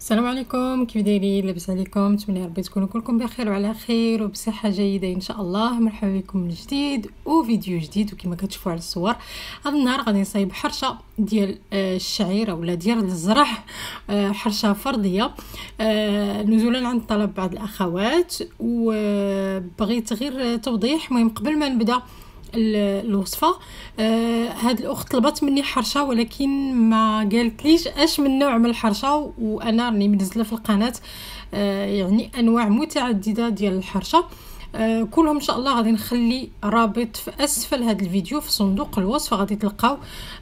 السلام عليكم كيف دايرين لاباس عليكم نتمنى ربي تكونوا كلكم بخير وعلى خير وبصحه جيده ان شاء الله مرحبا بكم من جديد وفيديو جديد وكما كتشوفوا على الصور هذا النهار غادي نصايب حرشه ديال آه، الشعيره ولا ديال الزرع آه، حرشه فرديه آه، نزولا عند طلب بعض الاخوات وبغيت غير توضيح المهم قبل ما نبدا الوصفه آه هاد الاخت طلبت مني حرشه ولكن ما قالت ليش اش من نوع من الحرشه وانا راني منزله في القناه آه يعني انواع متعدده ديال الحرشه آه كلهم ان شاء الله غادي نخلي رابط في اسفل هذا الفيديو في صندوق الوصف غادي تلقاو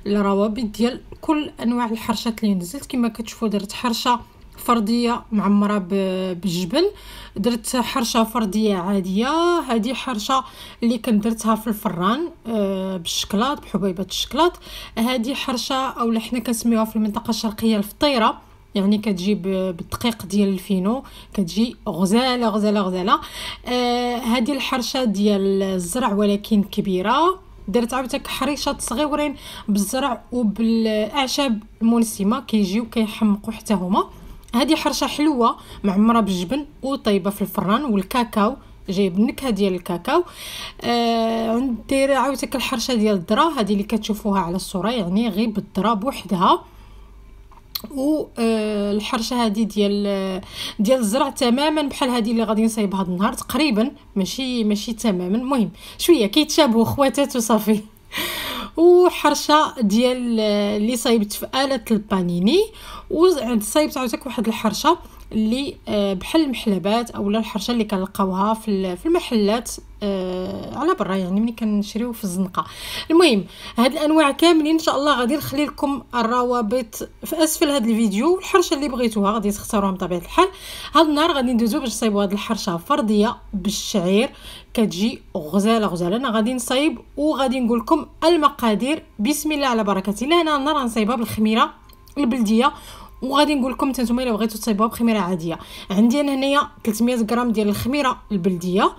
الروابط ديال كل انواع الحرشات اللي نزلت كما كتشوفوا درت حرشه فرديه معمره بالجبن درت حرشه فرديه عاديه هذه حرشه اللي كندرتها في الفران آه، بالشكلاط بحبيبه الشكلاط هذه حرشه اولا حنا كنسميوها في المنطقه الشرقيه الفطيره يعني كتجي بالدقيق ديال الفينو كتجي غزاله غزاله غزاله هذه آه الحرشه ديال الزرع ولكن كبيره درت عاوتاك حريشات صغيورين بالزرع وبالاعشاب المنسمه كيجيو كيحمقوا حتى هما هذه حرشه حلوه معمره بالجبن وطيبه في الفران والكاكاو جايب النكهه ديال الكاكاو آه ندير عاوتاني الحرشه ديال الذره هذه اللي كتشوفوها على الصوره يعني غير بالذره بوحدها و آه، الحرشه هذه ديال آه، ديال الزرع تماما بحال هذه اللي غادي نصايب هذا النهار تقريبا ماشي ماشي تماما المهم شويه كيتشابهوا خواتات وصافي وحرشه ديال آه، اللي صايبت في اله البانيني وعند صايبت عاوتاك واحد الحرشه اللي آه، بحال المحلبات اولا الحرشه اللي كنلقاوها في المحلات آه، على برا يعني ملي كنشريو في الزنقه المهم هاد الانواع كاملين ان شاء الله غادي نخلي لكم الروابط في اسفل هاد الفيديو والحرشه اللي بغيتوها غادي تختاروها بطبيعه الحال هاد النهار غادي ندوزو باش نصايبو هاد الحرشه فرديه بالشعير كتجي غزاله غزاله انا غادي نصايب وغادي نقول لكم المقادير بسم الله على بركه الله انا النهار غنصايبها بالخميره البلديه وغادي نقول لكم نتوما الا بغيتو تصيبوها بخميره عاديه عندي انا هنايا 300 غرام ديال الخميره البلديه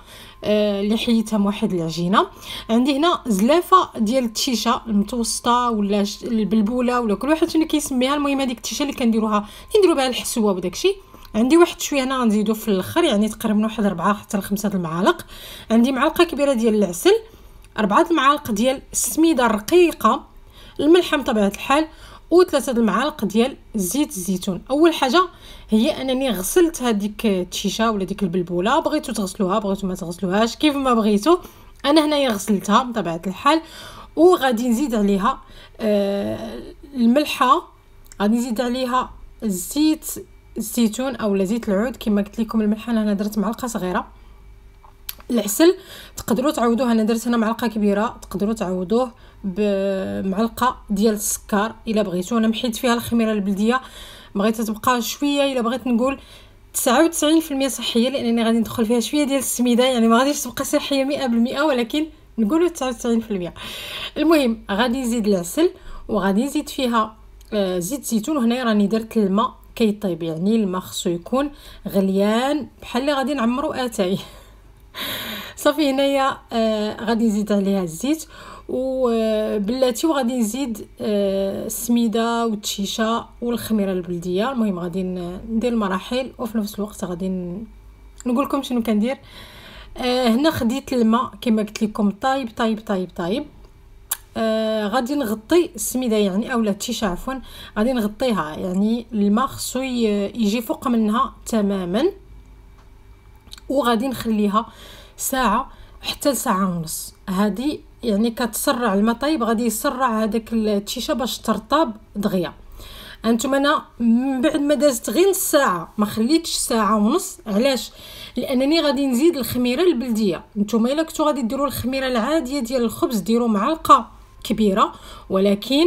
آه، اللي آه حيدتها من واحد العجينه عندي هنا زلافه ديال التشيشه المتوسطه ولا البلبوله ولا كل واحد شنو كيسميها المهم هذيك التشيشه اللي كنديروها كنديرو بها الحسوه وداكشي عندي واحد شويه هنا غنزيدو في الاخر يعني تقريبا واحد ربعه حتى لخمسة المعالق عندي معلقه كبيره ديال العسل د المعالق ديال السميده الرقيقه الملح بطبيعه الحال وثلاثة المعالق ديال زيت الزيتون اول حاجه هي انني غسلت هذيك التشيشه ولا ديك البلبوله بغيتو تغسلوها بغيتو ما تغسلوهاش كيف ما بغيتو انا هنايا غسلتها بطبيعه الحال وغادي نزيد عليها آه الملحه غادي نزيد عليها زيت الزيتون اولا زيت العود كما قلت لكم الملحه انا درت معلقه صغيره العسل تقدروا تعوضوه انا درت هنا معلقه كبيره تقدروا تعوضوه بمعلقه ديال السكر الا بغيتو انا محيت فيها الخميره البلديه بغيتها تبقى شويه الا بغيت نقول 99% صحيه لانني غادي ندخل فيها شويه ديال السميده يعني ما غاديش تبقى صحيه 100% ولكن نقولوا 99% المهم غادي نزيد العسل وغادي نزيد فيها آه، زيت زيتون هنا راني درت الماء كيطيب يعني الماء خصو يكون غليان بحال اللي غادي نعمرو اتاي صافي هنايا آه، غادي نزيد عليها الزيت وبلاتي آه، وغادي نزيد آه، السميده والتشيشه والخميره البلديه المهم غادي ندير المراحل وفي نفس الوقت غادي نقول لكم شنو كندير هنا خديت الماء كما قلت لكم طايب طايب طايب طايب آه غادي نغطي السميده يعني اولا التيشه عفوا غادي نغطيها يعني الماء خصو يجي فوق منها تماما وغادي نخليها ساعه حتى لساعه ونص هذه يعني كتسرع الماء غادي يسرع هذاك التيشا باش ترطب دغيا انتم انا من بعد ما دازت غير نص ساعه ما خليتش ساعه ونص علاش لانني غادي نزيد الخميره البلديه نتوما الا كنتو غادي ديروا الخميره العاديه ديال الخبز ديروا معلقه كبيره ولكن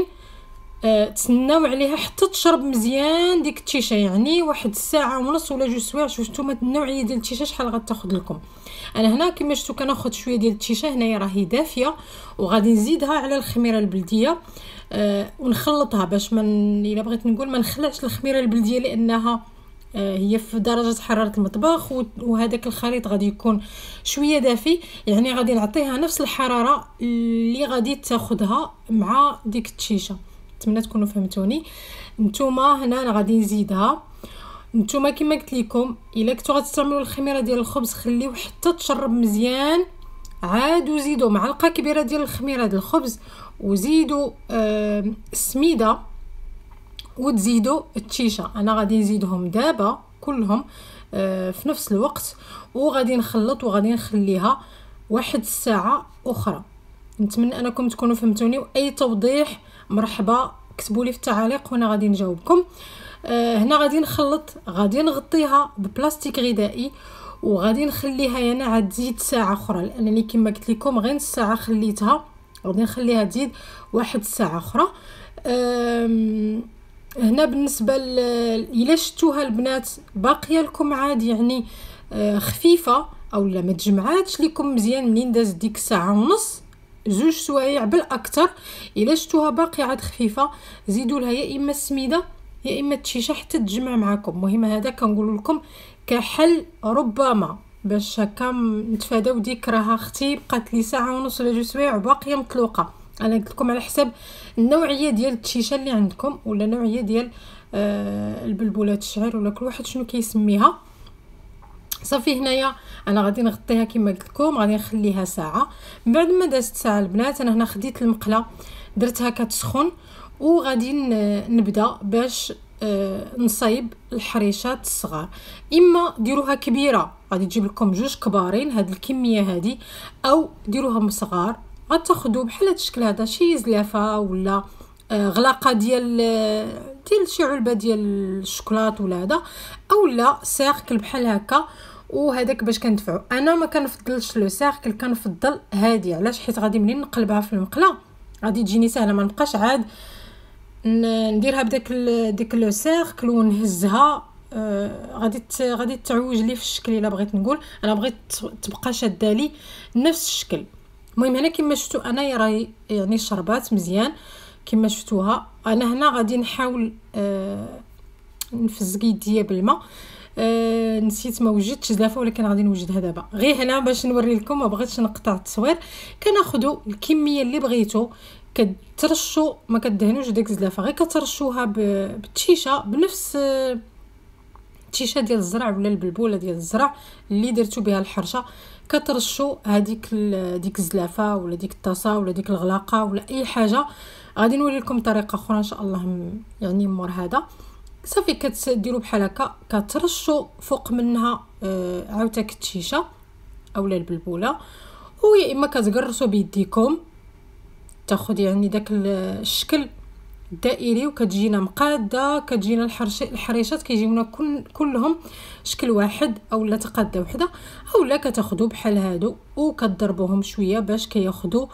آه، تسناو عليها حتى تشرب مزيان ديك التيشه يعني واحد الساعه ونص ولا جوج سوايع شوف نتوما النوعيه ديال التيشه شحال غتاخذ لكم انا هنا كما شفتوا كناخذ شويه ديال التيشه هنايا راهي دافيه وغادي نزيدها على الخميره البلديه أه ونخلطها باش ما الا بغيت نقول ما نخلعش الخميره البلديه لانها آه، هي في درجة حرارة المطبخ وهذاك الخليط غادي يكون شوية دافي يعني غادي نعطيها نفس الحرارة اللي غادي تاخدها مع ديك التشيشة نتمنى تكونوا فهمتوني نتوما هنا انا غادي نزيدها نتوما كما قلت لكم الا كنتو غتستعملوا الخميره ديال الخبز خليوه حتى تشرب مزيان عاد وزيدوا معلقه كبيره ديال الخميره ديال الخبز وزيدوا آه السميده وتزيدوا التيشه انا غادي نزيدهم دابا كلهم آه في نفس الوقت وغادي نخلط وغادي نخليها واحد الساعه اخرى نتمنى انكم تكونوا فهمتوني واي توضيح مرحبا كتبوا لي في التعاليق وانا غادي نجاوبكم آه، هنا غادي نخلط غادي نغطيها ببلاستيك غذائي وغادي نخليها انا عاد تزيد ساعه اخرى لانني كما قلت لكم غير نص ساعه خليتها غادي نخليها تزيد واحد ساعه اخرى هنا بالنسبه الا شفتوها البنات باقيه لكم عاد يعني آه، خفيفه او لا ما تجمعاتش لكم مزيان منين دازت ديك الساعه ونص جوج سوايع بل اكثر الا شفتوها باقي عاد خفيفه زيدوا لها يا اما السميده يا اما التشيشه حتى تجمع معكم المهم هذا كنقول لكم كحل ربما باش هكا نتفاداو ديك راه اختي بقات لي ساعه ونص ولا جوج سوايع وباقيه مطلوقه انا قلت لكم على حساب النوعيه ديال التشيشه اللي عندكم ولا نوعيه ديال آه البلبولات الشعر ولا كل واحد شنو كيسميها صافي هنايا انا غادي نغطيها كما قلت لكم غادي نخليها ساعه من بعد ما دازت ساعه البنات انا هنا خديت المقله درتها كتسخن وغادي نبدا باش آه، نصايب الحريشات الصغار اما ديروها كبيره غادي تجيب لكم جوج كبارين هاد الكميه هادي او ديروهم صغار غتاخذوا بحال هاد الشكل هذا شي زلافه ولا آه، غلاقه ديال آه، ديال شي علبه ديال الشوكولات ولا هذا اولا سيركل بحال هكا وهذاك باش كندفعو انا ما كنفضلش لو سيركل كنفضل هادي علاش حيت غادي منين نقلبها في المقله غادي تجيني سهله ما نبقاش عاد نديرها بداك ديك لو سيركل ونهزها آه غادي غادي تعوج لي في الشكل الا بغيت نقول انا بغيت تبقى شاده لي نفس الشكل المهم هنا كما شفتوا انايا راهي يعني شربات مزيان كما شفتوها انا هنا غادي نحاول آه نفزق يديا بالماء آه نسيت ما وجدتش زلافه ولكن غادي نوجدها دابا غير هنا باش نوري لكم ما بغيتش نقطع التصوير كناخذوا الكميه اللي بغيتو كترشوا ما كدهنوش ديك الزلافه غير كترشوها بالتيشه بنفس آه التيشه ديال الزرع ولا البلبوله ديال الزرع اللي درتو بها الحرشه كترشوا هذيك ديك الزلافه ولا ديك الطاسه ولا ديك الغلاقه ولا اي حاجه غادي نوري لكم طريقه اخرى ان شاء الله يعني مور هذا صافي كتديروا بحال هكا كترشوا فوق منها آه عاوتا كتشيشه اولا البلبوله ويا اما كتقرصوا بيديكم تاخد يعني داك الشكل الدائري وكتجينا مقاده كتجينا الحريشات كيجيونا كل كلهم شكل واحد اولا تقاده وحده اولا كتاخذوا بحال هادو وكتضربوهم شويه باش كياخذوا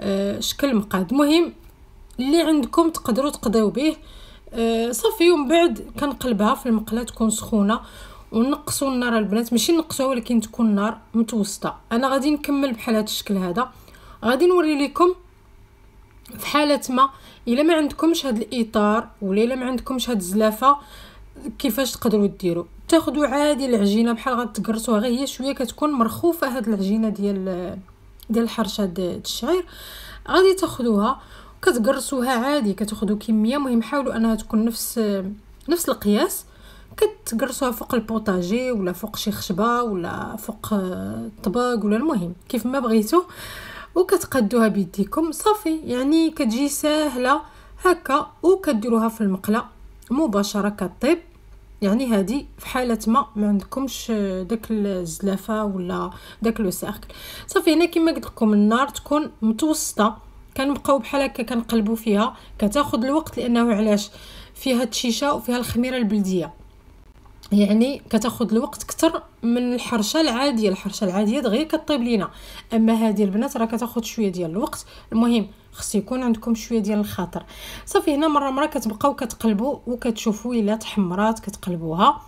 آه شكل مقاد المهم اللي عندكم تقدروا تقضيو به آه، صافي ومن بعد كنقلبها في المقله تكون سخونه ونقصوا النار البنات ماشي نقصوها ولكن تكون النار متوسطه انا غادي نكمل بحال هذا الشكل هذا غادي نوري لكم في حاله ما الا ما عندكمش هذا الاطار ولا الا ما عندكمش هاد الزلافه كيفاش تقدروا ديروا تاخذوا عادي العجينه بحال غتقرصوها غير هي شويه كتكون مرخوفه هاد العجينه ديال ديال الحرشه ديال الشعير غادي تاخذوها كتقرصوها عادي كتاخذوا كميه مهم حاولوا انها تكون نفس نفس القياس كتقرصوها فوق البوطاجي ولا فوق شي خشبه ولا فوق الطبق آه، ولا المهم كيف ما بغيتو وكتقدوها بيديكم صافي يعني كتجي ساهله هكا وكديروها في المقله مباشره كطيب يعني هذه في حاله ما ما عندكمش آه، داك الزلافه ولا داك لو سيركل صافي هنا كما قلت لكم النار تكون متوسطه كنبقاو بحال هكا كنقلبوا فيها كتاخد الوقت لانه علاش فيها التشيشه وفيها الخميره البلديه يعني كتاخد الوقت كتر من الحرشه العاديه الحرشه العاديه دغيا كطيب لينا اما هذه البنات راه كتاخد شويه ديال الوقت المهم خص يكون عندكم شويه ديال الخاطر صافي هنا مره مره كتبقاو كتقلبوا وكتشوفوا الا تحمرات كتقلبوها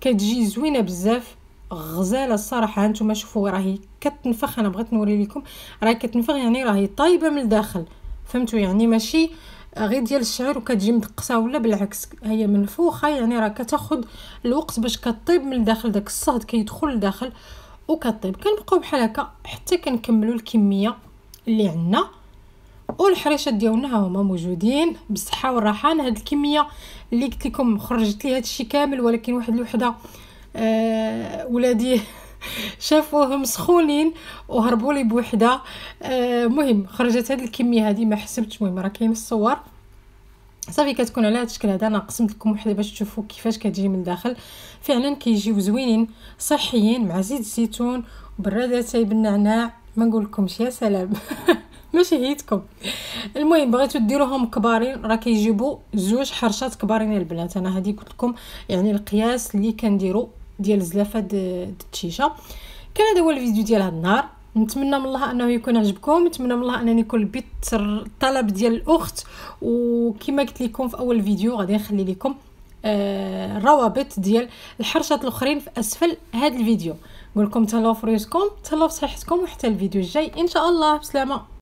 كتجي زوينه بزاف غزاله الصراحه هانتوما شوفوا راهي كتنفخ انا بغيت نوري لكم راهي كتنفخ يعني راهي طايبه من الداخل فهمتوا يعني ماشي غير ديال الشعر وكتجي مدقسه ولا بالعكس هي منفوخه يعني راه كتاخد الوقت باش كطيب من الداخل داك الصهد كيدخل كي لداخل وكطيب كنبقاو بحال هكا حتى كنكملوا الكميه اللي عندنا والحريشات ديالنا ها هما موجودين بالصحه والراحه هاد الكميه اللي قلت لكم خرجت لي هادشي كامل ولكن واحد الوحده آه، ولادي شافوهم سخونين وهربوا لي بوحده المهم آه، خرجت هذه الكميه هذه ما حسبتش المهم راه كاين الصور صافي كتكون على هذا الشكل هذا انا قسمت لكم وحده باش تشوفوا كيفاش كتجي من الداخل فعلا كيجيو زوينين صحيين مع زيت الزيتون وبراده تاي بالنعناع ما نقول لكمش يا سلام ماشي هيتكم المهم بغيتو ديروهم كبارين راه كيجيبوا زوج حرشات كبارين البنات انا هذه قلت لكم يعني القياس اللي كنديرو ديال زلافه د التشيشه كان هذا هو الفيديو ديال هاد النهار نتمنى من الله انه يكون عجبكم نتمنى من الله انني بيت الطلب ديال الاخت وكما قلت لكم في اول فيديو غادي نخلي لكم الروابط آه، ديال الحرشات الاخرين في اسفل هذا الفيديو نقول لكم تهلاو في ريوسكم تهلاو في صحتكم وحتى الفيديو الجاي ان شاء الله بسلامه